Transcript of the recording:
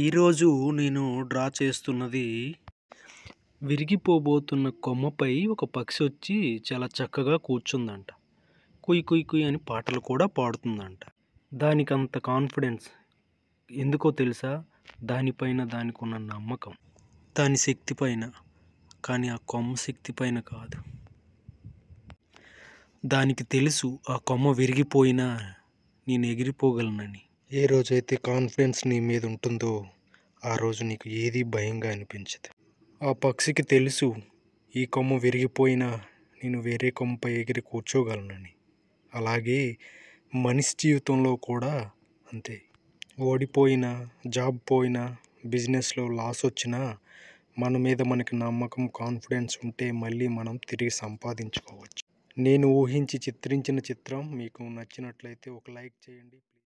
ఈరోజు నేను డ్రా చేస్తున్నది విరిగిపోబోతున్న కొమ్మపై ఒక పక్షి వచ్చి చాలా చక్కగా కూర్చుందంట కుయ్ కుయ్ కుయ్ అని పాటలు కూడా పాడుతుందంట దానికి అంత కాన్ఫిడెన్స్ ఎందుకో తెలుసా దానిపైన దానికి ఉన్న నమ్మకం దాని శక్తి పైన కానీ ఆ కొమ్మ శక్తి పైన కాదు దానికి తెలుసు ఆ కొమ్మ విరిగిపోయినా నేను ఎగిరిపోగలనని ఏ రోజైతే కాన్ఫిడెన్స్ నీ మీద ఉంటుందో ఆ రోజు నీకు ఏది భయంగా అనిపించదు ఆ పక్షికి తెలుసు ఈ కొమ్మ విరిగిపోయినా నేను వేరే కొమ్మపై ఎగిరి కూర్చోగలనని అలాగే మనిషి జీవితంలో కూడా అంతే ఓడిపోయినా జాబ్ పోయినా బిజినెస్లో లాస్ వచ్చినా మన మీద మనకి నమ్మకం కాన్ఫిడెన్స్ ఉంటే మళ్ళీ మనం తిరిగి సంపాదించుకోవచ్చు నేను ఊహించి చిత్రించిన చిత్రం మీకు నచ్చినట్లయితే ఒక లైక్ చేయండి